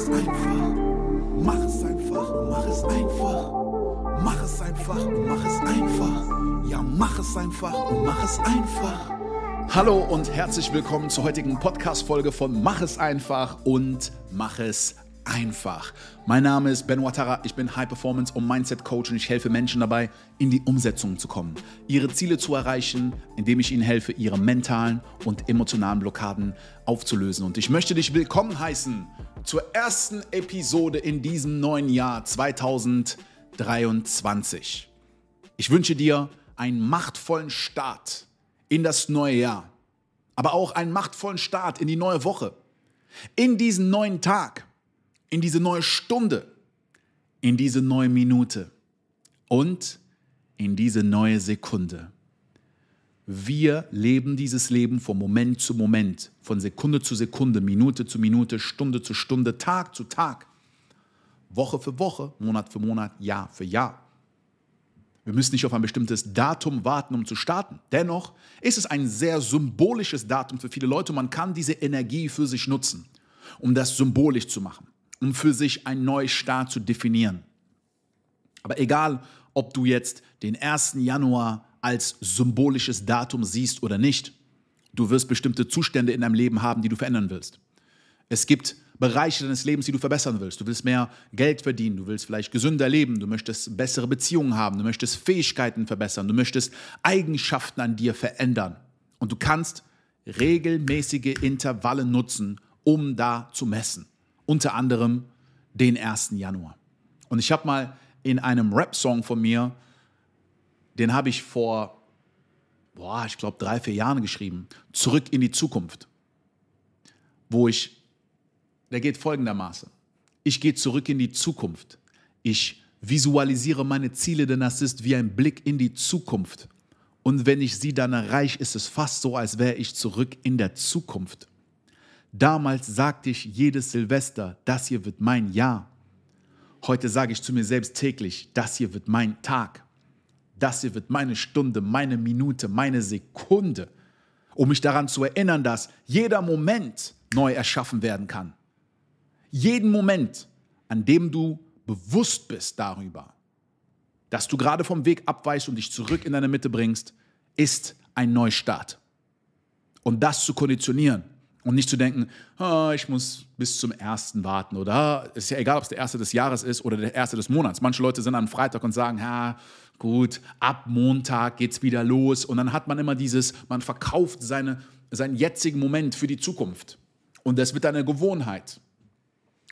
es einfach. Mach es einfach mach es einfach. Mach es einfach mach es einfach. Ja, mach es einfach mach es einfach. Hallo und herzlich willkommen zur heutigen Podcast-Folge von Mach es einfach und mach es einfach. Mein Name ist Ben Watara, ich bin High Performance und Mindset Coach und ich helfe Menschen dabei, in die Umsetzung zu kommen, ihre Ziele zu erreichen, indem ich ihnen helfe, ihre mentalen und emotionalen Blockaden aufzulösen. Und ich möchte dich willkommen heißen zur ersten Episode in diesem neuen Jahr 2023. Ich wünsche dir einen machtvollen Start in das neue Jahr, aber auch einen machtvollen Start in die neue Woche, in diesen neuen Tag, in diese neue Stunde, in diese neue Minute und in diese neue Sekunde. Wir leben dieses Leben von Moment zu Moment von Sekunde zu Sekunde, Minute zu Minute, Stunde zu Stunde, Tag zu Tag, Woche für Woche, Monat für Monat, Jahr für Jahr. Wir müssen nicht auf ein bestimmtes Datum warten, um zu starten. Dennoch ist es ein sehr symbolisches Datum für viele Leute. Man kann diese Energie für sich nutzen, um das symbolisch zu machen, um für sich einen Neustart zu definieren. Aber egal, ob du jetzt den 1. Januar als symbolisches Datum siehst oder nicht, Du wirst bestimmte Zustände in deinem Leben haben, die du verändern willst. Es gibt Bereiche deines Lebens, die du verbessern willst. Du willst mehr Geld verdienen, du willst vielleicht gesünder leben, du möchtest bessere Beziehungen haben, du möchtest Fähigkeiten verbessern, du möchtest Eigenschaften an dir verändern. Und du kannst regelmäßige Intervalle nutzen, um da zu messen. Unter anderem den 1. Januar. Und ich habe mal in einem Rap-Song von mir, den habe ich vor boah, ich glaube, drei, vier Jahren geschrieben. Zurück in die Zukunft. Wo ich, der geht folgendermaßen. Ich gehe zurück in die Zukunft. Ich visualisiere meine Ziele, denn das ist wie ein Blick in die Zukunft. Und wenn ich sie dann erreiche, ist es fast so, als wäre ich zurück in der Zukunft. Damals sagte ich jedes Silvester, das hier wird mein Jahr. Heute sage ich zu mir selbst täglich, das hier wird mein Tag. Das hier wird meine Stunde, meine Minute, meine Sekunde, um mich daran zu erinnern, dass jeder Moment neu erschaffen werden kann. Jeden Moment, an dem du bewusst bist darüber, dass du gerade vom Weg abweichst und dich zurück in deine Mitte bringst, ist ein Neustart. Um das zu konditionieren, und nicht zu denken, oh, ich muss bis zum ersten warten oder ah, es ist ja egal, ob es der erste des Jahres ist oder der erste des Monats. Manche Leute sind am Freitag und sagen, ha, gut, ab Montag geht es wieder los. Und dann hat man immer dieses, man verkauft seine, seinen jetzigen Moment für die Zukunft. Und das wird eine Gewohnheit.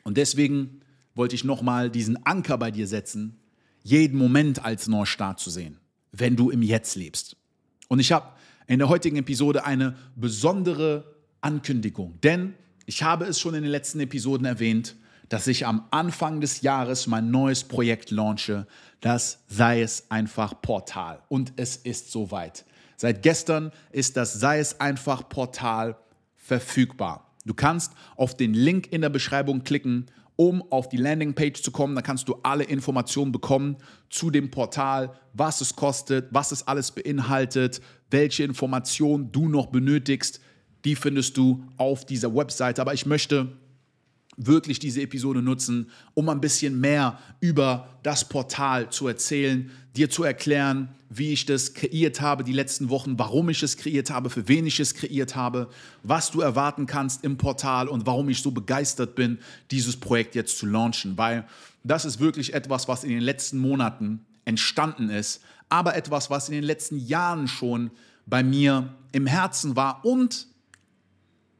Und deswegen wollte ich nochmal diesen Anker bei dir setzen, jeden Moment als Neustart zu sehen, wenn du im Jetzt lebst. Und ich habe in der heutigen Episode eine besondere Ankündigung. Denn ich habe es schon in den letzten Episoden erwähnt, dass ich am Anfang des Jahres mein neues Projekt launche. Das sei es einfach Portal. Und es ist soweit. Seit gestern ist das sei es einfach Portal verfügbar. Du kannst auf den Link in der Beschreibung klicken, um auf die Landingpage zu kommen. Da kannst du alle Informationen bekommen zu dem Portal, was es kostet, was es alles beinhaltet, welche Informationen du noch benötigst die findest du auf dieser Webseite. Aber ich möchte wirklich diese Episode nutzen, um ein bisschen mehr über das Portal zu erzählen, dir zu erklären, wie ich das kreiert habe die letzten Wochen, warum ich es kreiert habe, für wen ich es kreiert habe, was du erwarten kannst im Portal und warum ich so begeistert bin, dieses Projekt jetzt zu launchen, weil das ist wirklich etwas, was in den letzten Monaten entstanden ist, aber etwas, was in den letzten Jahren schon bei mir im Herzen war und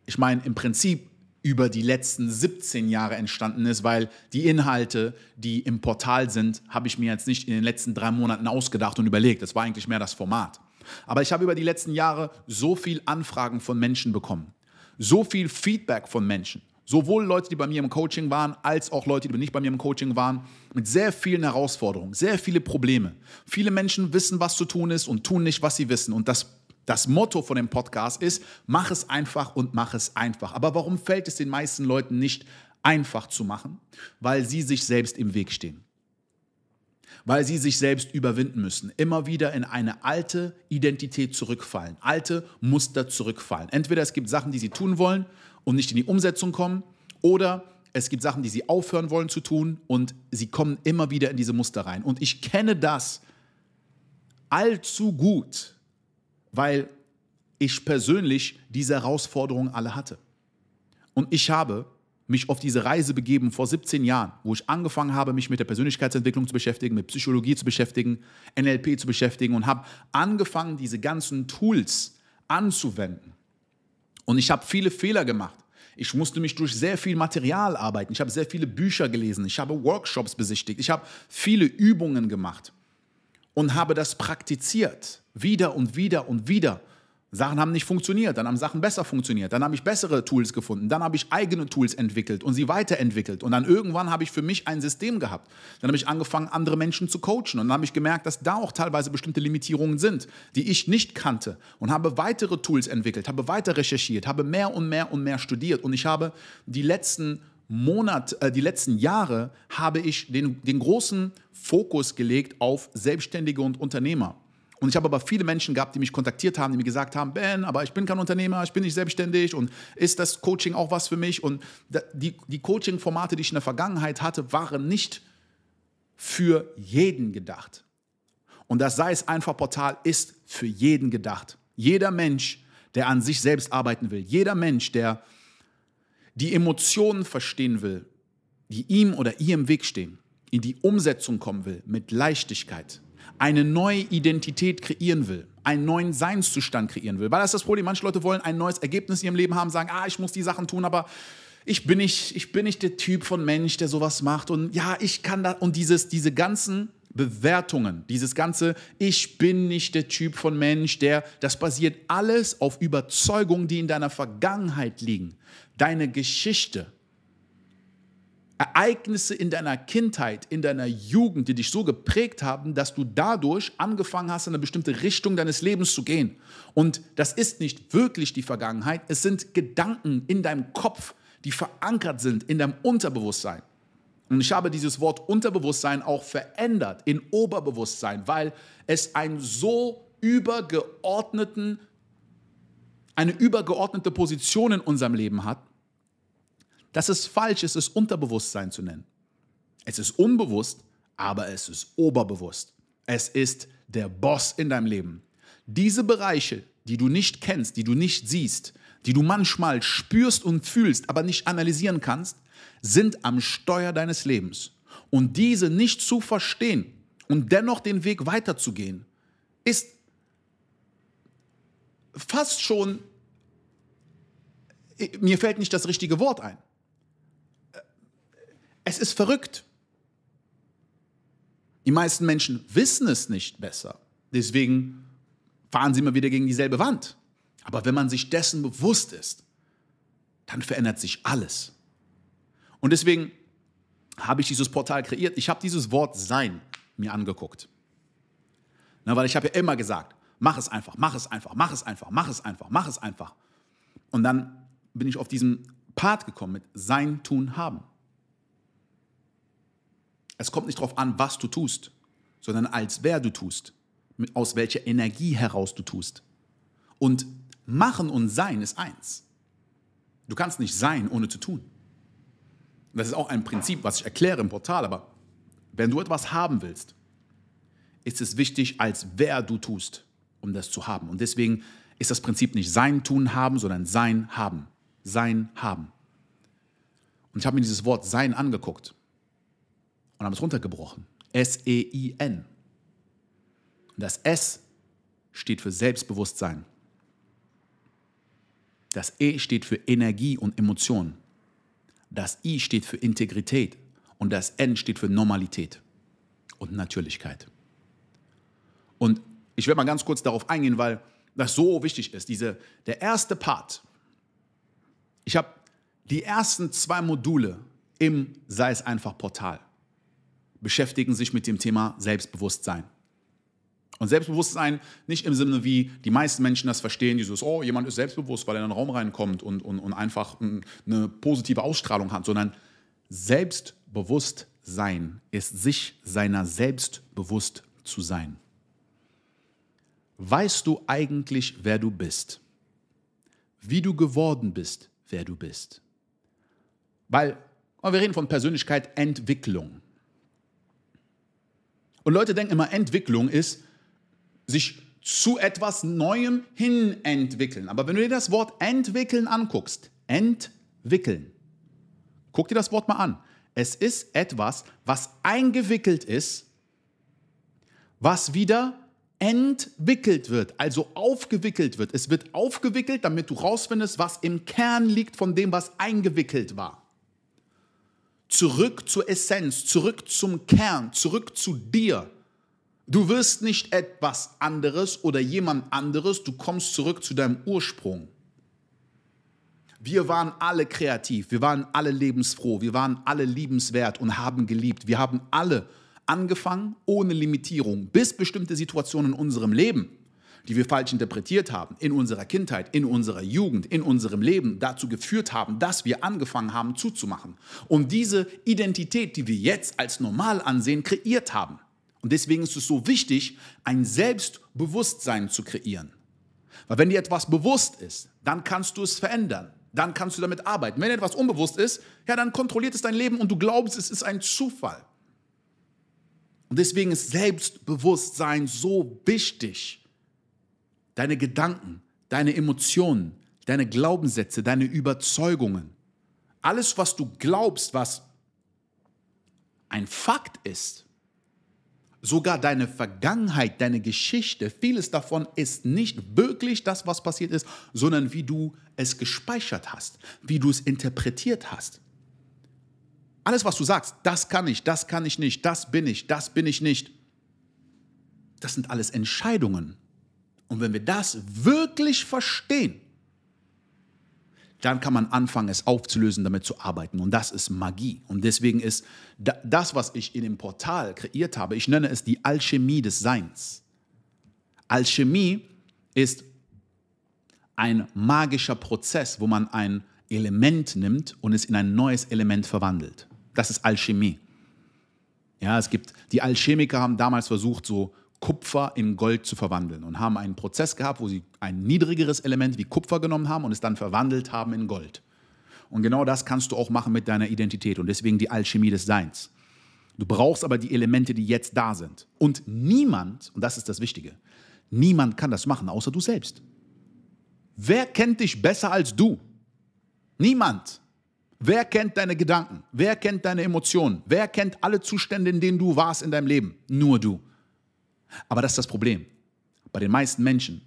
ich meine, im Prinzip über die letzten 17 Jahre entstanden ist, weil die Inhalte, die im Portal sind, habe ich mir jetzt nicht in den letzten drei Monaten ausgedacht und überlegt. Das war eigentlich mehr das Format. Aber ich habe über die letzten Jahre so viel Anfragen von Menschen bekommen, so viel Feedback von Menschen, sowohl Leute, die bei mir im Coaching waren, als auch Leute, die nicht bei mir im Coaching waren, mit sehr vielen Herausforderungen, sehr viele Probleme. Viele Menschen wissen, was zu tun ist und tun nicht, was sie wissen. Und das das Motto von dem Podcast ist, mach es einfach und mach es einfach. Aber warum fällt es den meisten Leuten nicht einfach zu machen? Weil sie sich selbst im Weg stehen. Weil sie sich selbst überwinden müssen, immer wieder in eine alte Identität zurückfallen, alte Muster zurückfallen. Entweder es gibt Sachen, die sie tun wollen und nicht in die Umsetzung kommen, oder es gibt Sachen, die sie aufhören wollen zu tun und sie kommen immer wieder in diese Muster rein. Und ich kenne das allzu gut weil ich persönlich diese Herausforderungen alle hatte. Und ich habe mich auf diese Reise begeben vor 17 Jahren, wo ich angefangen habe, mich mit der Persönlichkeitsentwicklung zu beschäftigen, mit Psychologie zu beschäftigen, NLP zu beschäftigen und habe angefangen, diese ganzen Tools anzuwenden. Und ich habe viele Fehler gemacht. Ich musste mich durch sehr viel Material arbeiten. Ich habe sehr viele Bücher gelesen. Ich habe Workshops besichtigt. Ich habe viele Übungen gemacht und habe das praktiziert. Wieder und wieder und wieder. Sachen haben nicht funktioniert, dann haben Sachen besser funktioniert, dann habe ich bessere Tools gefunden, dann habe ich eigene Tools entwickelt und sie weiterentwickelt und dann irgendwann habe ich für mich ein System gehabt. Dann habe ich angefangen, andere Menschen zu coachen und dann habe ich gemerkt, dass da auch teilweise bestimmte Limitierungen sind, die ich nicht kannte und habe weitere Tools entwickelt, habe weiter recherchiert, habe mehr und mehr und mehr studiert und ich habe die letzten Monat, äh, die letzten Jahre habe ich den, den großen Fokus gelegt auf Selbstständige und Unternehmer. Und ich habe aber viele Menschen gehabt, die mich kontaktiert haben, die mir gesagt haben, Ben, aber ich bin kein Unternehmer, ich bin nicht selbstständig und ist das Coaching auch was für mich? Und die, die Coaching-Formate, die ich in der Vergangenheit hatte, waren nicht für jeden gedacht. Und das Sei es einfach Portal ist für jeden gedacht. Jeder Mensch, der an sich selbst arbeiten will, jeder Mensch, der die Emotionen verstehen will, die ihm oder ihr im Weg stehen, in die Umsetzung kommen will mit Leichtigkeit, eine neue Identität kreieren will, einen neuen Seinszustand kreieren will. Weil das ist das Problem, manche Leute wollen ein neues Ergebnis in ihrem Leben haben, sagen, ah, ich muss die Sachen tun, aber ich bin nicht, ich bin nicht der Typ von Mensch, der sowas macht und ja, ich kann da und dieses, diese ganzen Bewertungen, dieses ganze Ich bin nicht der Typ von Mensch, der, das basiert alles auf Überzeugungen, die in deiner Vergangenheit liegen deine Geschichte, Ereignisse in deiner Kindheit, in deiner Jugend, die dich so geprägt haben, dass du dadurch angefangen hast, in eine bestimmte Richtung deines Lebens zu gehen. Und das ist nicht wirklich die Vergangenheit, es sind Gedanken in deinem Kopf, die verankert sind in deinem Unterbewusstsein. Und ich habe dieses Wort Unterbewusstsein auch verändert in Oberbewusstsein, weil es einen so übergeordneten, eine übergeordnete Position in unserem Leben hat, dass es falsch ist, es Unterbewusstsein zu nennen. Es ist unbewusst, aber es ist oberbewusst. Es ist der Boss in deinem Leben. Diese Bereiche, die du nicht kennst, die du nicht siehst, die du manchmal spürst und fühlst, aber nicht analysieren kannst, sind am Steuer deines Lebens. Und diese nicht zu verstehen und dennoch den Weg weiterzugehen, ist fast schon, mir fällt nicht das richtige Wort ein. Es ist verrückt. Die meisten Menschen wissen es nicht besser. Deswegen fahren sie immer wieder gegen dieselbe Wand. Aber wenn man sich dessen bewusst ist, dann verändert sich alles. Und deswegen habe ich dieses Portal kreiert. Ich habe dieses Wort Sein mir angeguckt. Na, weil ich habe ja immer gesagt, mach es einfach, mach es einfach, mach es einfach, mach es einfach, mach es einfach. Und dann bin ich auf diesen Part gekommen mit Sein, Tun, Haben. Es kommt nicht darauf an, was du tust, sondern als wer du tust, aus welcher Energie heraus du tust. Und machen und sein ist eins. Du kannst nicht sein, ohne zu tun. Das ist auch ein Prinzip, was ich erkläre im Portal, aber wenn du etwas haben willst, ist es wichtig, als wer du tust, um das zu haben. Und deswegen ist das Prinzip nicht sein tun haben, sondern sein haben. Sein haben. Und ich habe mir dieses Wort sein angeguckt und haben es runtergebrochen. S-E-I-N. Das S steht für Selbstbewusstsein. Das E steht für Energie und Emotionen. Das I steht für Integrität. Und das N steht für Normalität und Natürlichkeit. Und ich werde mal ganz kurz darauf eingehen, weil das so wichtig ist. Diese, der erste Part. Ich habe die ersten zwei Module im Sei es einfach Portal beschäftigen sich mit dem Thema Selbstbewusstsein. Und Selbstbewusstsein nicht im Sinne, wie die meisten Menschen das verstehen, dieses, oh, jemand ist selbstbewusst, weil er in einen Raum reinkommt und, und, und einfach eine positive Ausstrahlung hat, sondern Selbstbewusstsein ist sich seiner selbst bewusst zu sein. Weißt du eigentlich, wer du bist? Wie du geworden bist, wer du bist? Weil, oh, wir reden von Persönlichkeit Entwicklung. Und Leute denken immer, Entwicklung ist sich zu etwas Neuem hin entwickeln. Aber wenn du dir das Wort entwickeln anguckst, entwickeln, guck dir das Wort mal an. Es ist etwas, was eingewickelt ist, was wieder entwickelt wird, also aufgewickelt wird. Es wird aufgewickelt, damit du rausfindest, was im Kern liegt von dem, was eingewickelt war zurück zur Essenz, zurück zum Kern, zurück zu dir. Du wirst nicht etwas anderes oder jemand anderes, du kommst zurück zu deinem Ursprung. Wir waren alle kreativ, wir waren alle lebensfroh, wir waren alle liebenswert und haben geliebt. Wir haben alle angefangen ohne Limitierung, bis bestimmte Situationen in unserem Leben die wir falsch interpretiert haben, in unserer Kindheit, in unserer Jugend, in unserem Leben dazu geführt haben, dass wir angefangen haben zuzumachen und diese Identität, die wir jetzt als normal ansehen, kreiert haben. Und deswegen ist es so wichtig, ein Selbstbewusstsein zu kreieren. Weil wenn dir etwas bewusst ist, dann kannst du es verändern. Dann kannst du damit arbeiten. Wenn etwas unbewusst ist, ja, dann kontrolliert es dein Leben und du glaubst, es ist ein Zufall. Und deswegen ist Selbstbewusstsein so wichtig deine Gedanken, deine Emotionen, deine Glaubenssätze, deine Überzeugungen. Alles, was du glaubst, was ein Fakt ist, sogar deine Vergangenheit, deine Geschichte, vieles davon ist nicht wirklich das, was passiert ist, sondern wie du es gespeichert hast, wie du es interpretiert hast. Alles, was du sagst, das kann ich, das kann ich nicht, das bin ich, das bin ich nicht, das sind alles Entscheidungen. Und wenn wir das wirklich verstehen, dann kann man anfangen, es aufzulösen, damit zu arbeiten. Und das ist Magie. Und deswegen ist das, was ich in dem Portal kreiert habe, ich nenne es die Alchemie des Seins. Alchemie ist ein magischer Prozess, wo man ein Element nimmt und es in ein neues Element verwandelt. Das ist Alchemie. Ja, es gibt, die Alchemiker haben damals versucht, so Kupfer in Gold zu verwandeln und haben einen Prozess gehabt, wo sie ein niedrigeres Element wie Kupfer genommen haben und es dann verwandelt haben in Gold. Und genau das kannst du auch machen mit deiner Identität und deswegen die Alchemie des Seins. Du brauchst aber die Elemente, die jetzt da sind. Und niemand, und das ist das Wichtige, niemand kann das machen, außer du selbst. Wer kennt dich besser als du? Niemand. Wer kennt deine Gedanken? Wer kennt deine Emotionen? Wer kennt alle Zustände, in denen du warst in deinem Leben? Nur du. Aber das ist das Problem. Bei den meisten Menschen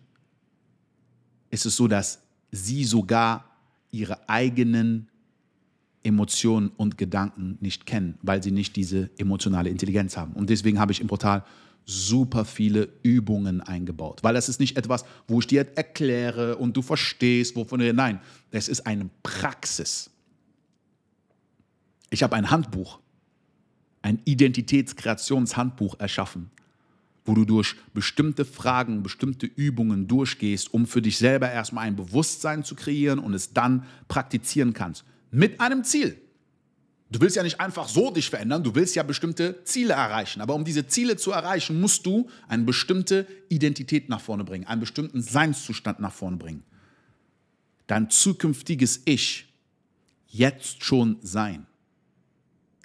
ist es so, dass sie sogar ihre eigenen Emotionen und Gedanken nicht kennen, weil sie nicht diese emotionale Intelligenz haben. Und deswegen habe ich im Portal super viele Übungen eingebaut, weil das ist nicht etwas, wo ich dir erkläre und du verstehst, wovon du nein, es ist eine Praxis. Ich habe ein Handbuch, ein Identitätskreationshandbuch erschaffen, wo du durch bestimmte Fragen, bestimmte Übungen durchgehst, um für dich selber erstmal ein Bewusstsein zu kreieren und es dann praktizieren kannst. Mit einem Ziel. Du willst ja nicht einfach so dich verändern, du willst ja bestimmte Ziele erreichen. Aber um diese Ziele zu erreichen, musst du eine bestimmte Identität nach vorne bringen, einen bestimmten Seinszustand nach vorne bringen. Dein zukünftiges Ich jetzt schon sein.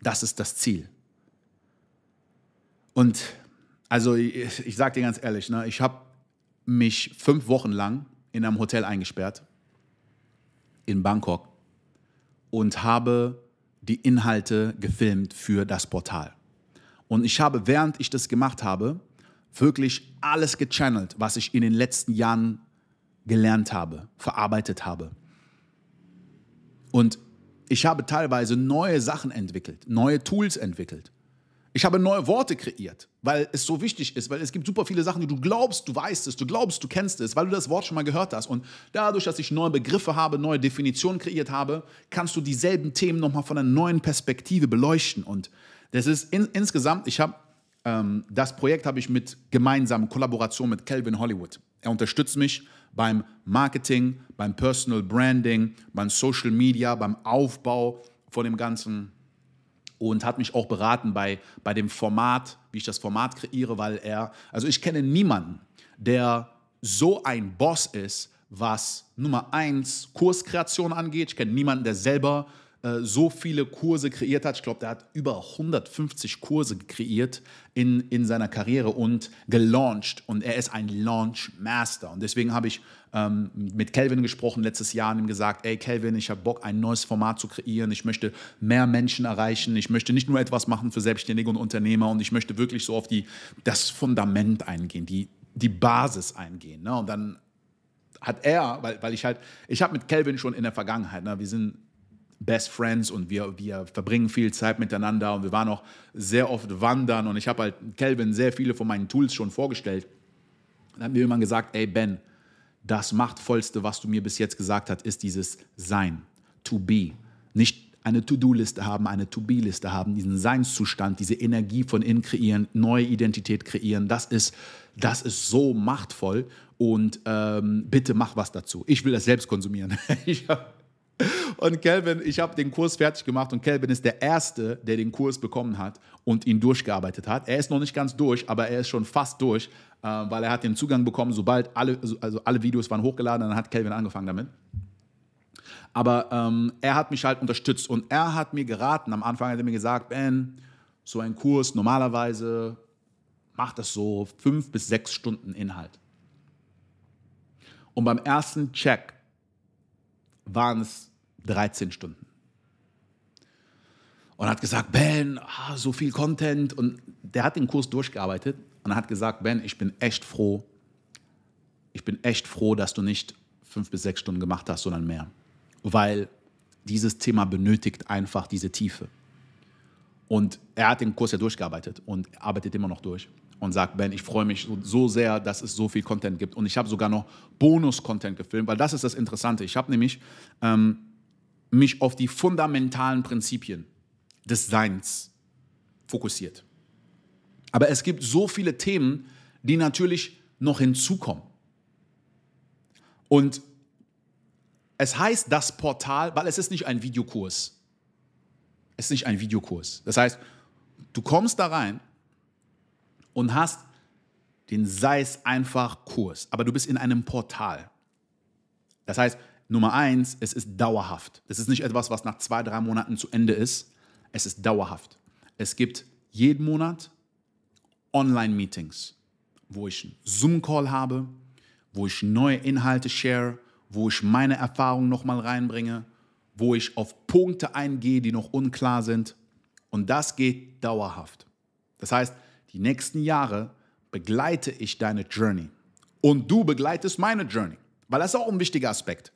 Das ist das Ziel. Und also ich, ich sage dir ganz ehrlich, ne, ich habe mich fünf Wochen lang in einem Hotel eingesperrt in Bangkok und habe die Inhalte gefilmt für das Portal. Und ich habe, während ich das gemacht habe, wirklich alles gechannelt, was ich in den letzten Jahren gelernt habe, verarbeitet habe. Und ich habe teilweise neue Sachen entwickelt, neue Tools entwickelt. Ich habe neue Worte kreiert, weil es so wichtig ist, weil es gibt super viele Sachen, die du glaubst, du weißt es, du glaubst, du kennst es, weil du das Wort schon mal gehört hast. Und dadurch, dass ich neue Begriffe habe, neue Definitionen kreiert habe, kannst du dieselben Themen nochmal von einer neuen Perspektive beleuchten. Und das ist in, insgesamt, ich habe ähm, das Projekt habe ich mit gemeinsamen Kollaboration mit Calvin Hollywood. Er unterstützt mich beim Marketing, beim Personal Branding, beim Social Media, beim Aufbau von dem ganzen und hat mich auch beraten bei, bei dem Format, wie ich das Format kreiere, weil er, also ich kenne niemanden, der so ein Boss ist, was Nummer eins Kurskreation angeht. Ich kenne niemanden, der selber äh, so viele Kurse kreiert hat. Ich glaube, der hat über 150 Kurse kreiert in, in seiner Karriere und gelauncht. Und er ist ein Launchmaster. Und deswegen habe ich ähm, mit Kelvin gesprochen letztes Jahr und ihm gesagt, ey Kelvin, ich habe Bock, ein neues Format zu kreieren. Ich möchte mehr Menschen erreichen. Ich möchte nicht nur etwas machen für Selbstständige und Unternehmer. Und ich möchte wirklich so auf die, das Fundament eingehen, die, die Basis eingehen. Ne? Und dann hat er, weil, weil ich halt, ich habe mit Kelvin schon in der Vergangenheit, ne, wir sind Best Friends und wir, wir verbringen viel Zeit miteinander und wir waren auch sehr oft wandern und ich habe halt Kelvin sehr viele von meinen Tools schon vorgestellt. Dann hat mir jemand gesagt, ey Ben, das machtvollste, was du mir bis jetzt gesagt hast, ist dieses Sein, to be. Nicht eine To-Do-Liste haben, eine To-Be-Liste haben, diesen Seinszustand, diese Energie von innen kreieren, neue Identität kreieren. Das ist, das ist so machtvoll und ähm, bitte mach was dazu. Ich will das selbst konsumieren. ich habe und Kelvin, ich habe den Kurs fertig gemacht und Kelvin ist der Erste, der den Kurs bekommen hat und ihn durchgearbeitet hat. Er ist noch nicht ganz durch, aber er ist schon fast durch, äh, weil er hat den Zugang bekommen, sobald alle, also alle Videos waren hochgeladen, dann hat Kelvin angefangen damit. Aber ähm, er hat mich halt unterstützt und er hat mir geraten. Am Anfang hat er mir gesagt, Ben, so ein Kurs normalerweise macht das so fünf bis sechs Stunden Inhalt. Und beim ersten Check waren es 13 Stunden. Und hat gesagt, Ben, ah, so viel Content. Und der hat den Kurs durchgearbeitet und hat gesagt, Ben, ich bin echt froh. Ich bin echt froh, dass du nicht fünf bis sechs Stunden gemacht hast, sondern mehr. Weil dieses Thema benötigt einfach diese Tiefe. Und er hat den Kurs ja durchgearbeitet und arbeitet immer noch durch und sagt, Ben, ich freue mich so, sehr, dass es so viel Content gibt. Und ich habe sogar noch Bonus-Content gefilmt, weil das ist das Interessante. Ich habe nämlich ähm, mich auf die fundamentalen Prinzipien des Seins fokussiert. Aber es gibt so viele Themen, die natürlich noch hinzukommen. Und es heißt das Portal, weil es ist nicht ein Videokurs. Es ist nicht ein Videokurs. Das heißt, du kommst da rein und hast den sei es einfach Kurs, aber du bist in einem Portal. Das heißt, Nummer eins, es ist dauerhaft. Es ist nicht etwas, was nach zwei, drei Monaten zu Ende ist. Es ist dauerhaft. Es gibt jeden Monat Online-Meetings, wo ich einen Zoom-Call habe, wo ich neue Inhalte share, wo ich meine Erfahrungen nochmal reinbringe, wo ich auf Punkte eingehe, die noch unklar sind. Und das geht dauerhaft. Das heißt, die nächsten Jahre begleite ich deine Journey. Und du begleitest meine Journey. Weil das ist auch ein wichtiger Aspekt.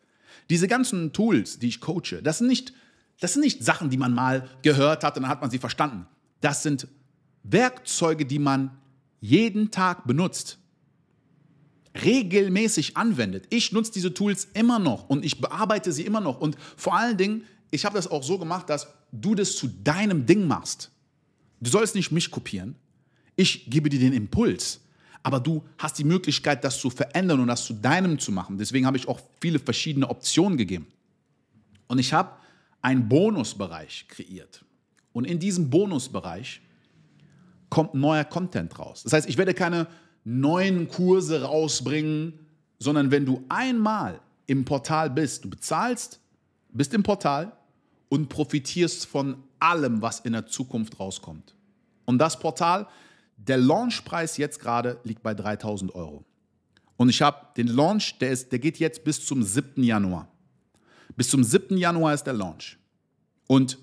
Diese ganzen Tools, die ich coache, das sind nicht, das sind nicht Sachen, die man mal gehört hat und dann hat man sie verstanden. Das sind Werkzeuge, die man jeden Tag benutzt, regelmäßig anwendet. Ich nutze diese Tools immer noch und ich bearbeite sie immer noch. Und vor allen Dingen, ich habe das auch so gemacht, dass du das zu deinem Ding machst. Du sollst nicht mich kopieren. Ich gebe dir den Impuls aber du hast die Möglichkeit, das zu verändern und das zu deinem zu machen. Deswegen habe ich auch viele verschiedene Optionen gegeben. Und ich habe einen Bonusbereich kreiert. Und in diesem Bonusbereich kommt neuer Content raus. Das heißt, ich werde keine neuen Kurse rausbringen, sondern wenn du einmal im Portal bist, du bezahlst, bist im Portal und profitierst von allem, was in der Zukunft rauskommt. Und das Portal der Launchpreis jetzt gerade liegt bei 3000 Euro. Und ich habe den Launch, der, ist, der geht jetzt bis zum 7. Januar. Bis zum 7. Januar ist der Launch. Und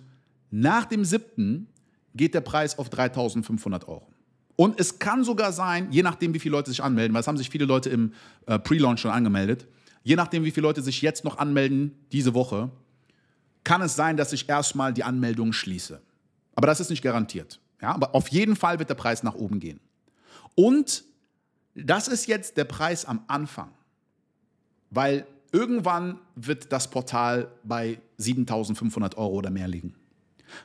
nach dem 7. geht der Preis auf 3500 Euro. Und es kann sogar sein, je nachdem, wie viele Leute sich anmelden, weil es haben sich viele Leute im äh, Pre-Launch schon angemeldet, je nachdem, wie viele Leute sich jetzt noch anmelden, diese Woche, kann es sein, dass ich erstmal die Anmeldung schließe. Aber das ist nicht garantiert. Ja, aber auf jeden Fall wird der Preis nach oben gehen. Und das ist jetzt der Preis am Anfang, weil irgendwann wird das Portal bei 7500 Euro oder mehr liegen.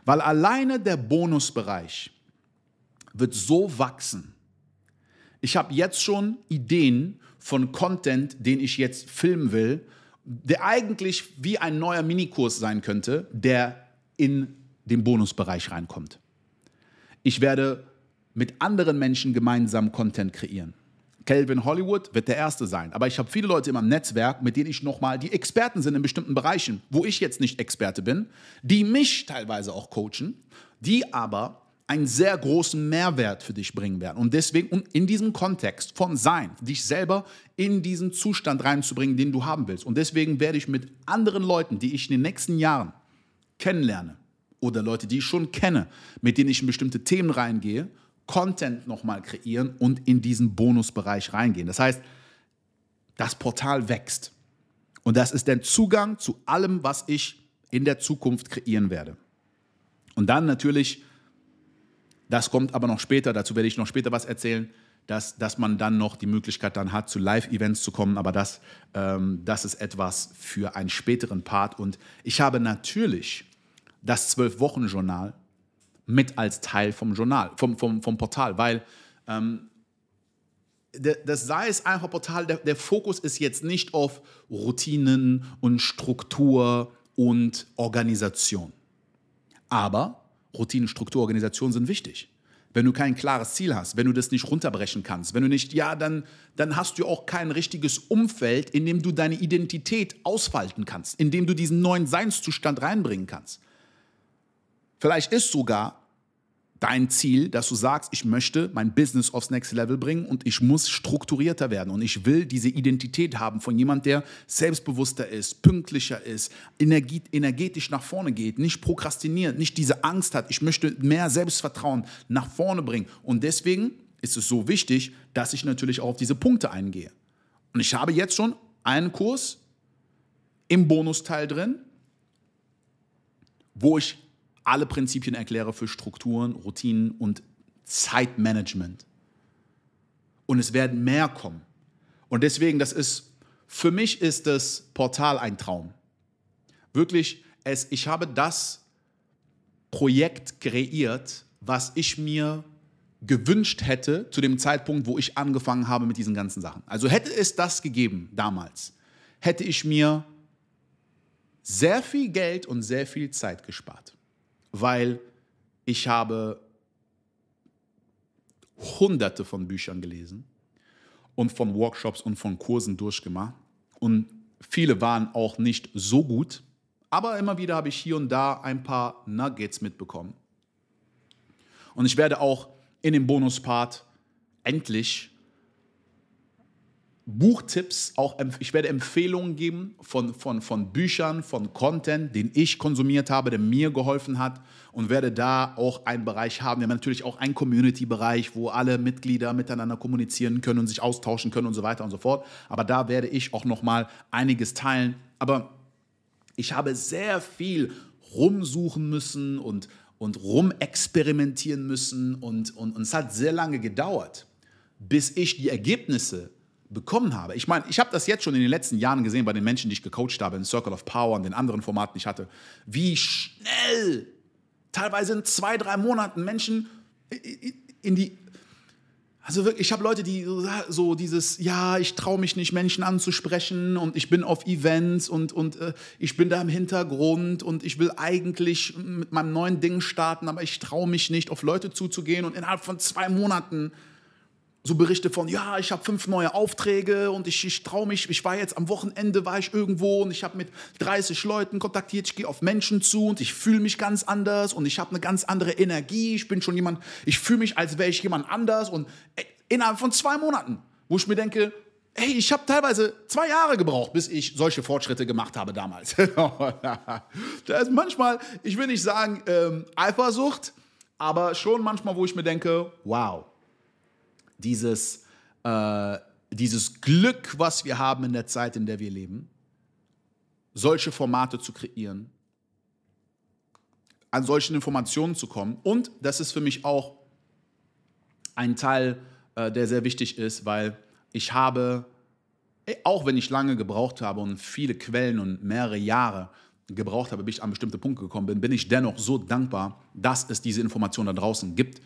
Weil alleine der Bonusbereich wird so wachsen. Ich habe jetzt schon Ideen von Content, den ich jetzt filmen will, der eigentlich wie ein neuer Minikurs sein könnte, der in den Bonusbereich reinkommt. Ich werde mit anderen Menschen gemeinsam Content kreieren. Calvin Hollywood wird der Erste sein. Aber ich habe viele Leute in meinem Netzwerk, mit denen ich nochmal, die Experten sind in bestimmten Bereichen, wo ich jetzt nicht Experte bin, die mich teilweise auch coachen, die aber einen sehr großen Mehrwert für dich bringen werden. Und deswegen, um in diesem Kontext von Sein, dich selber in diesen Zustand reinzubringen, den du haben willst. Und deswegen werde ich mit anderen Leuten, die ich in den nächsten Jahren kennenlerne, oder Leute, die ich schon kenne, mit denen ich in bestimmte Themen reingehe, Content nochmal kreieren und in diesen Bonusbereich reingehen. Das heißt, das Portal wächst. Und das ist der Zugang zu allem, was ich in der Zukunft kreieren werde. Und dann natürlich, das kommt aber noch später, dazu werde ich noch später was erzählen, dass, dass man dann noch die Möglichkeit dann hat, zu Live-Events zu kommen. Aber das, ähm, das ist etwas für einen späteren Part. Und ich habe natürlich das Zwölf-Wochen-Journal mit als Teil vom Journal, vom, vom, vom Portal, weil ähm, das sei es einfach Portal, der, der Fokus ist jetzt nicht auf Routinen und Struktur und Organisation. Aber Routinen, Struktur, Organisation sind wichtig. Wenn du kein klares Ziel hast, wenn du das nicht runterbrechen kannst, wenn du nicht, ja, dann, dann hast du auch kein richtiges Umfeld, in dem du deine Identität ausfalten kannst, in dem du diesen neuen Seinszustand reinbringen kannst. Vielleicht ist sogar dein Ziel, dass du sagst, ich möchte mein Business aufs nächste Level bringen und ich muss strukturierter werden und ich will diese Identität haben von jemand, der selbstbewusster ist, pünktlicher ist, energetisch nach vorne geht, nicht prokrastiniert, nicht diese Angst hat. Ich möchte mehr Selbstvertrauen nach vorne bringen und deswegen ist es so wichtig, dass ich natürlich auch auf diese Punkte eingehe. Und ich habe jetzt schon einen Kurs im Bonusteil drin, wo ich alle Prinzipien erkläre für Strukturen, Routinen und Zeitmanagement. Und es werden mehr kommen. Und deswegen, das ist, für mich ist das Portal ein Traum. Wirklich, es, ich habe das Projekt kreiert, was ich mir gewünscht hätte zu dem Zeitpunkt, wo ich angefangen habe mit diesen ganzen Sachen. Also hätte es das gegeben damals, hätte ich mir sehr viel Geld und sehr viel Zeit gespart weil ich habe hunderte von Büchern gelesen und von Workshops und von Kursen durchgemacht. Und viele waren auch nicht so gut, aber immer wieder habe ich hier und da ein paar Nuggets mitbekommen. Und ich werde auch in dem Bonuspart endlich Buchtipps, auch ich werde Empfehlungen geben von, von, von Büchern, von Content, den ich konsumiert habe, der mir geholfen hat und werde da auch einen Bereich haben. Wir haben natürlich auch einen Community-Bereich, wo alle Mitglieder miteinander kommunizieren können und sich austauschen können und so weiter und so fort. Aber da werde ich auch nochmal einiges teilen. Aber ich habe sehr viel rumsuchen müssen und, und rumexperimentieren müssen und, und, und es hat sehr lange gedauert, bis ich die Ergebnisse bekommen habe. Ich meine, ich habe das jetzt schon in den letzten Jahren gesehen bei den Menschen, die ich gecoacht habe, in Circle of Power und den anderen Formaten, die ich hatte, wie schnell teilweise in zwei, drei Monaten Menschen in die... Also wirklich, ich habe Leute, die so dieses, ja, ich traue mich nicht, Menschen anzusprechen und ich bin auf Events und, und äh, ich bin da im Hintergrund und ich will eigentlich mit meinem neuen Ding starten, aber ich traue mich nicht, auf Leute zuzugehen und innerhalb von zwei Monaten so Berichte von, ja, ich habe fünf neue Aufträge und ich, ich traue mich, ich war jetzt am Wochenende, war ich irgendwo und ich habe mit 30 Leuten kontaktiert, ich gehe auf Menschen zu und ich fühle mich ganz anders und ich habe eine ganz andere Energie, ich bin schon jemand, ich fühle mich, als wäre ich jemand anders und äh, innerhalb von zwei Monaten, wo ich mir denke, hey, ich habe teilweise zwei Jahre gebraucht, bis ich solche Fortschritte gemacht habe damals. da ist manchmal, ich will nicht sagen ähm, Eifersucht, aber schon manchmal, wo ich mir denke, wow, dieses, äh, dieses Glück, was wir haben in der Zeit, in der wir leben, solche Formate zu kreieren, an solchen Informationen zu kommen. Und das ist für mich auch ein Teil, äh, der sehr wichtig ist, weil ich habe, auch wenn ich lange gebraucht habe und viele Quellen und mehrere Jahre gebraucht habe, bis ich an bestimmte Punkte gekommen bin, bin ich dennoch so dankbar, dass es diese Informationen da draußen gibt,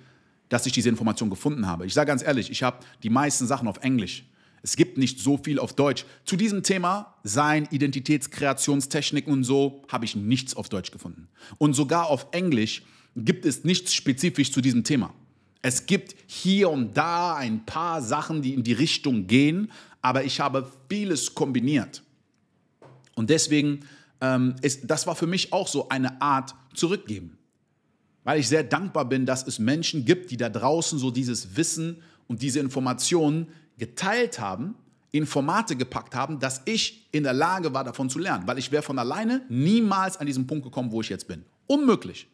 dass ich diese Information gefunden habe. Ich sage ganz ehrlich, ich habe die meisten Sachen auf Englisch. Es gibt nicht so viel auf Deutsch. Zu diesem Thema, Sein, Identitätskreationstechniken und so, habe ich nichts auf Deutsch gefunden. Und sogar auf Englisch gibt es nichts spezifisch zu diesem Thema. Es gibt hier und da ein paar Sachen, die in die Richtung gehen, aber ich habe vieles kombiniert. Und deswegen, ähm, ist, das war für mich auch so eine Art Zurückgeben weil ich sehr dankbar bin, dass es Menschen gibt, die da draußen so dieses Wissen und diese Informationen geteilt haben, in Formate gepackt haben, dass ich in der Lage war, davon zu lernen. Weil ich wäre von alleine niemals an diesen Punkt gekommen, wo ich jetzt bin. Unmöglich.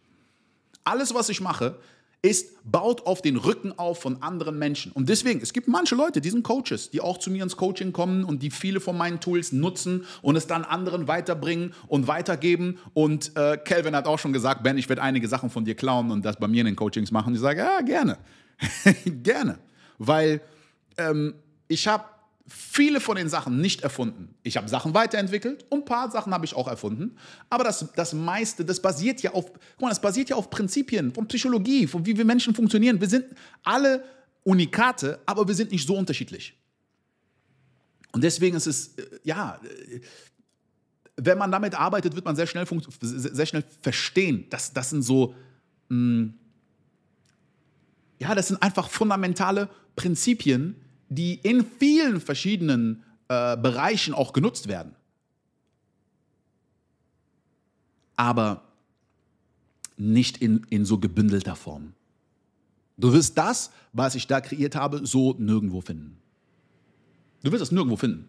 Alles, was ich mache, ist, baut auf den Rücken auf von anderen Menschen. Und deswegen, es gibt manche Leute, die sind Coaches, die auch zu mir ins Coaching kommen und die viele von meinen Tools nutzen und es dann anderen weiterbringen und weitergeben. Und äh, hat auch schon gesagt, Ben, ich werde einige Sachen von dir klauen und das bei mir in den Coachings machen. Ich sage, ja, gerne. gerne. Weil ähm, ich habe viele von den Sachen nicht erfunden. Ich habe Sachen weiterentwickelt und ein paar Sachen habe ich auch erfunden. Aber das, das meiste, das basiert ja auf, guck mal, das basiert ja auf Prinzipien, von Psychologie, von wie wir Menschen funktionieren. Wir sind alle Unikate, aber wir sind nicht so unterschiedlich. Und deswegen ist es, äh, ja, äh, wenn man damit arbeitet, wird man sehr schnell, sehr schnell verstehen, dass das sind so, mh, mm, ja, das sind einfach fundamentale Prinzipien, die in vielen verschiedenen äh, Bereichen auch genutzt werden. Aber nicht in, in so gebündelter Form. Du wirst das, was ich da kreiert habe, so nirgendwo finden. Du wirst es nirgendwo finden.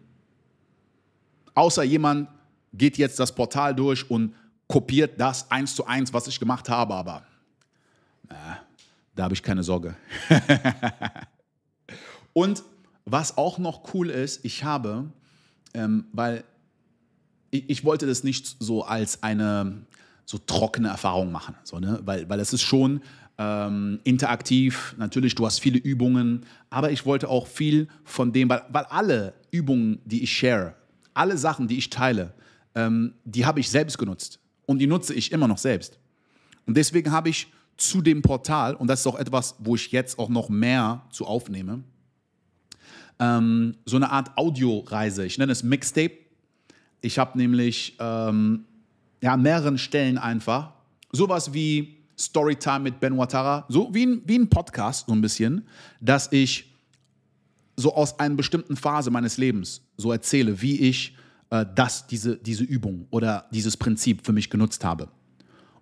Außer jemand geht jetzt das Portal durch und kopiert das eins zu eins, was ich gemacht habe, aber na, äh, da habe ich keine Sorge. und was auch noch cool ist, ich habe, ähm, weil ich, ich, wollte das nicht so als eine so trockene Erfahrung machen, so, ne? weil, weil es ist schon ähm, interaktiv, natürlich, du hast viele Übungen, aber ich wollte auch viel von dem, weil, weil alle Übungen, die ich share, alle Sachen, die ich teile, ähm, die habe ich selbst genutzt und die nutze ich immer noch selbst. Und deswegen habe ich zu dem Portal, und das ist auch etwas, wo ich jetzt auch noch mehr zu aufnehme, ähm, so eine Art Audioreise. Ich nenne es Mixtape. Ich habe nämlich ähm, ja, an mehreren Stellen einfach sowas wie Storytime mit Ben Watara, so wie ein, wie ein Podcast so ein bisschen, dass ich so aus einer bestimmten Phase meines Lebens so erzähle, wie ich äh, das, diese, diese Übung oder dieses Prinzip für mich genutzt habe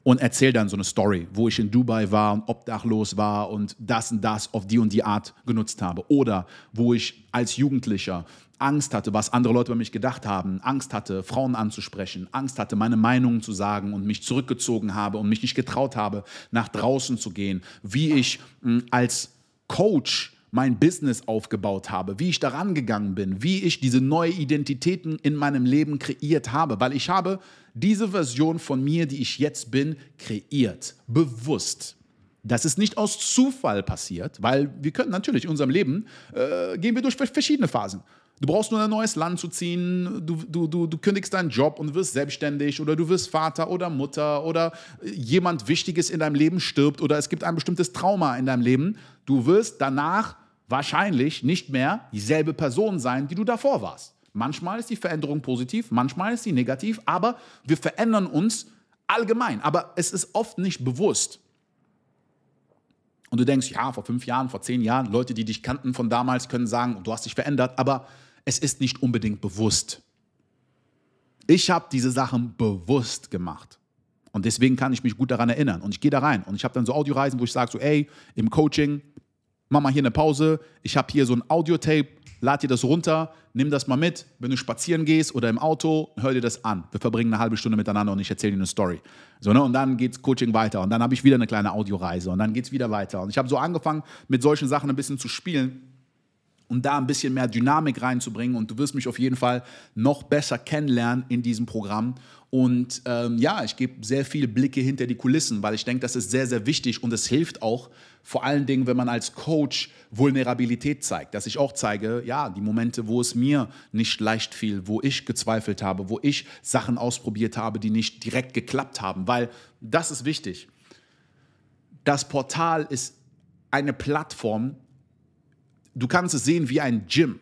und erzähle dann so eine Story, wo ich in Dubai war und obdachlos war und das und das auf die und die Art genutzt habe. Oder wo ich als Jugendlicher Angst hatte, was andere Leute über mich gedacht haben, Angst hatte, Frauen anzusprechen, Angst hatte, meine Meinungen zu sagen und mich zurückgezogen habe und mich nicht getraut habe, nach draußen zu gehen, wie ich mh, hm, als Coach mein Business aufgebaut habe, wie ich daran gegangen bin, wie ich diese neue Identitäten in meinem Leben kreiert habe, weil ich habe diese Version von mir, die ich jetzt bin, kreiert, bewusst. Das ist nicht aus Zufall passiert, weil wir können natürlich in unserem Leben äh, gehen wir durch verschiedene Phasen. Du brauchst nur ein neues Land zu ziehen, du, du, du, du kündigst deinen Job und wirst selbstständig oder du wirst Vater oder Mutter oder jemand Wichtiges in deinem Leben stirbt oder es gibt ein bestimmtes Trauma in deinem Leben. Du wirst danach wahrscheinlich nicht mehr dieselbe Person sein, die du davor warst. Manchmal ist die Veränderung positiv, manchmal ist sie negativ, aber wir verändern uns allgemein. Aber es ist oft nicht bewusst. Und du denkst, ja, vor fünf Jahren, vor zehn Jahren, Leute, die dich kannten von damals, können sagen, du hast dich verändert, aber es ist nicht unbedingt bewusst. Ich habe diese Sachen bewusst gemacht. Und deswegen kann ich mich gut daran erinnern. Und ich gehe da rein. Und ich habe dann so Audioreisen, wo ich sage, so, ey, im Coaching, mach mal hier eine Pause, ich habe hier so ein Audiotape, lad dir das runter, nimm das mal mit, wenn du spazieren gehst oder im Auto, hör dir das an. Wir verbringen eine halbe Stunde miteinander und ich erzähle dir eine Story. So, ne? Und dann geht's Coaching weiter und dann habe ich wieder eine kleine Audioreise und dann geht es wieder weiter. Und ich habe so angefangen, mit solchen Sachen ein bisschen zu spielen und um da ein bisschen mehr Dynamik reinzubringen und du wirst mich auf jeden Fall noch besser kennenlernen in diesem Programm und ähm, ja, ich gebe sehr viele Blicke hinter die Kulissen, weil ich denke, das ist sehr, sehr wichtig und es hilft auch, vor allen Dingen, wenn man als Coach Vulnerabilität zeigt, dass ich auch zeige, ja, die Momente, wo es mir nicht leicht fiel, wo ich gezweifelt habe, wo ich Sachen ausprobiert habe, die nicht direkt geklappt haben, weil das ist wichtig. Das Portal ist eine Plattform, du kannst es sehen wie ein Gym.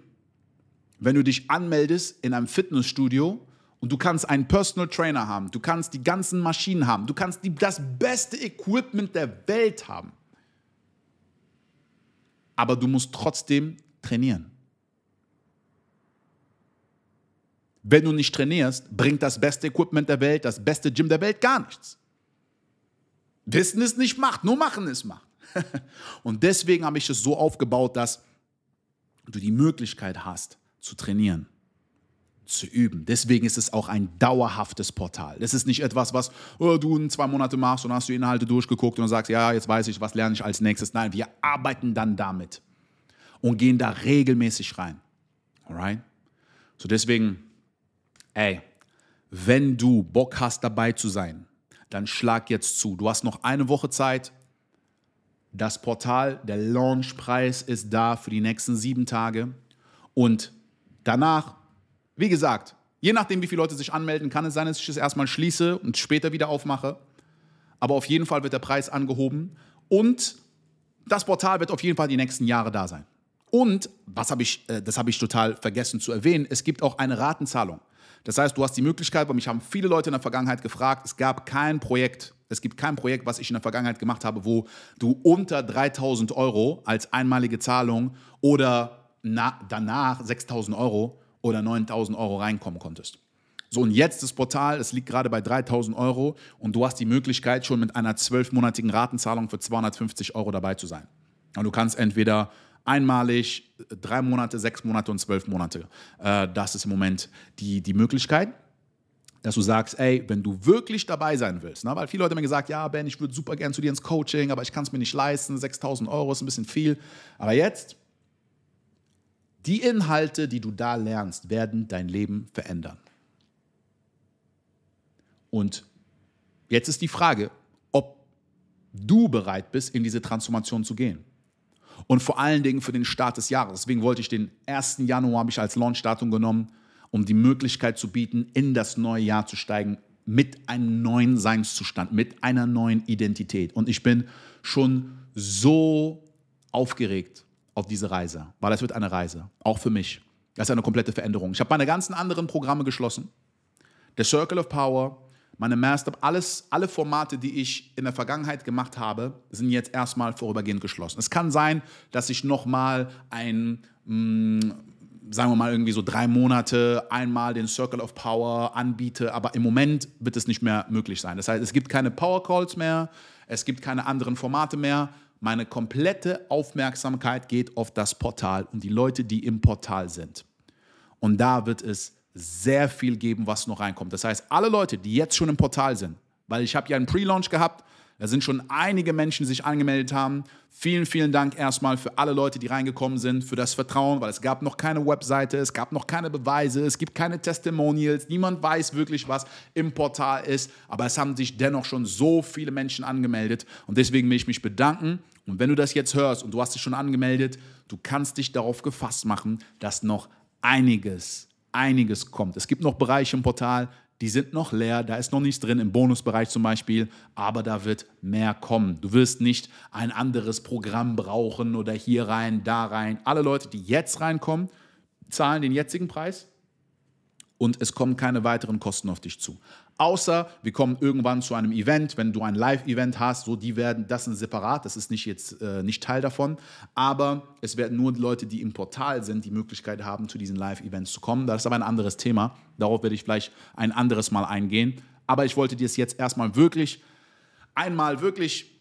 Wenn du dich anmeldest in einem Fitnessstudio, und du kannst einen Personal Trainer haben, du kannst die ganzen Maschinen haben, du kannst die, das beste Equipment der Welt haben. Aber du musst trotzdem trainieren. Wenn du nicht trainierst, bringt das beste Equipment der Welt, das beste Gym der Welt gar nichts. Wissen ist nicht Macht, nur Machen ist Macht. Und deswegen habe ich es so aufgebaut, dass du die Möglichkeit hast zu trainieren zu üben. Deswegen ist es auch ein dauerhaftes Portal. Es ist nicht etwas, was oh, du in zwei Monate machst und hast du Inhalte durchgeguckt und sagst, ja, jetzt weiß ich, was lerne ich als nächstes. Nein, wir arbeiten dann damit und gehen da regelmäßig rein. Alright? So deswegen, ey, wenn du Bock hast, dabei zu sein, dann schlag jetzt zu. Du hast noch eine Woche Zeit. Das Portal, der Launchpreis ist da für die nächsten sieben Tage. Und danach wie gesagt, je nachdem, wie viele Leute sich anmelden, kann es sein, dass ich es erstmal schließe und später wieder aufmache. Aber auf jeden Fall wird der Preis angehoben. Und das Portal wird auf jeden Fall die nächsten Jahre da sein. Und, was hab ich, äh, das habe ich total vergessen zu erwähnen, es gibt auch eine Ratenzahlung. Das heißt, du hast die Möglichkeit, weil mich haben viele Leute in der Vergangenheit gefragt, es gab kein Projekt, es gibt kein Projekt, was ich in der Vergangenheit gemacht habe, wo du unter 3000 Euro als einmalige Zahlung oder na, danach 6000 Euro oder 9000 Euro reinkommen konntest. So, und jetzt das Portal, es liegt gerade bei 3000 Euro und du hast die Möglichkeit, schon mit einer zwölfmonatigen Ratenzahlung für 250 Euro dabei zu sein. Und du kannst entweder einmalig äh, drei Monate, sechs Monate und zwölf Monate. Äh, das ist im Moment die, die Möglichkeit dass du sagst, ey, wenn du wirklich dabei sein willst, ne? weil viele Leute haben mir gesagt, ja, Ben, ich würde super gern zu dir ins Coaching, aber ich kann es mir nicht leisten, 6000 Euro ist ein bisschen viel. Aber jetzt, die Inhalte, die du da lernst, werden dein Leben verändern. Und jetzt ist die Frage, ob du bereit bist, in diese Transformation zu gehen. Und vor allen Dingen für den Start des Jahres. Deswegen wollte ich den 1. Januar habe ich als Launchdatum genommen, um die Möglichkeit zu bieten, in das neue Jahr zu steigen mit einem neuen Seinszustand, mit einer neuen Identität. Und ich bin schon so aufgeregt auf diese Reise, weil es wird eine Reise, auch für mich. Das ist eine komplette Veränderung. Ich habe meine ganzen anderen Programme geschlossen. Der Circle of Power, meine Master, alles, alle Formate, die ich in der Vergangenheit gemacht habe, sind jetzt erstmal vorübergehend geschlossen. Es kann sein, dass ich nochmal ein, mh, mm, sagen wir mal irgendwie so drei Monate einmal den Circle of Power anbiete, aber im Moment wird es nicht mehr möglich sein. Das heißt, es gibt keine Power Calls mehr, es gibt keine anderen Formate mehr, meine komplette Aufmerksamkeit geht auf das Portal und die Leute, die im Portal sind. Und da wird es sehr viel geben, was noch reinkommt. Das heißt, alle Leute, die jetzt schon im Portal sind, weil ich habe ja einen Pre-Launch gehabt, da sind schon einige Menschen, die sich angemeldet haben. Vielen, vielen Dank erstmal für alle Leute, die reingekommen sind, für das Vertrauen, weil es gab noch keine Webseite, es gab noch keine Beweise, es gibt keine Testimonials, niemand weiß wirklich, was im Portal ist, aber es haben sich dennoch schon so viele Menschen angemeldet und deswegen will ich mich bedanken. Und wenn du das jetzt hörst und du hast dich schon angemeldet, du kannst dich darauf gefasst machen, dass noch einiges einiges kommt. Es gibt noch Bereiche im Portal, die sind noch leer, da ist noch nichts drin, im Bonusbereich zum Beispiel, aber da wird mehr kommen. Du wirst nicht ein anderes Programm brauchen oder hier rein, da rein. Alle Leute, die jetzt reinkommen, zahlen den jetzigen Preis und es kommen keine weiteren Kosten auf dich zu. Außer wir kommen irgendwann zu einem Event, wenn du ein Live-Event hast, so die werden, das sind separat, das ist nicht jetzt äh, nicht Teil davon. Aber es werden nur Leute, die im Portal sind, die Möglichkeit haben, zu diesen Live-Events zu kommen. Das ist aber ein anderes Thema. Darauf werde ich vielleicht ein anderes Mal eingehen. Aber ich wollte dir es jetzt erstmal wirklich, einmal wirklich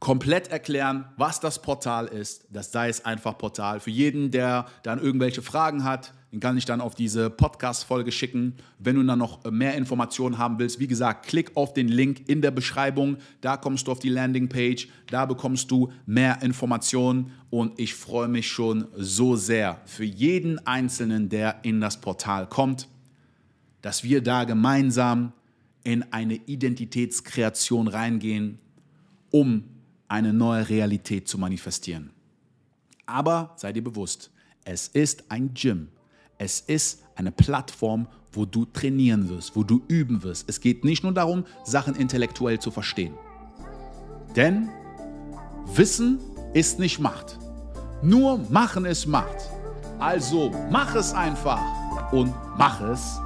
komplett erklären, was das Portal ist. Das sei es einfach Portal. Für jeden, der dann irgendwelche Fragen hat, den kann ich dann auf diese Podcast-Folge schicken. Wenn du dann noch äh, mehr Informationen haben willst, wie gesagt, klick auf den Link in der Beschreibung. Da kommst du auf die Landingpage. Da bekommst du mehr Informationen. Und ich freue mich schon so sehr für jeden Einzelnen, der in das Portal kommt, dass wir da gemeinsam in eine Identitätskreation reingehen, um eine neue Realität zu manifestieren. Aber sei dir bewusst, es ist ein Gym. Es ist eine Plattform, wo du trainieren wirst, wo du üben wirst. Es geht nicht nur darum, Sachen intellektuell zu verstehen. Denn Wissen ist nicht Macht. Nur Machen ist Macht. Also mach es einfach und mach es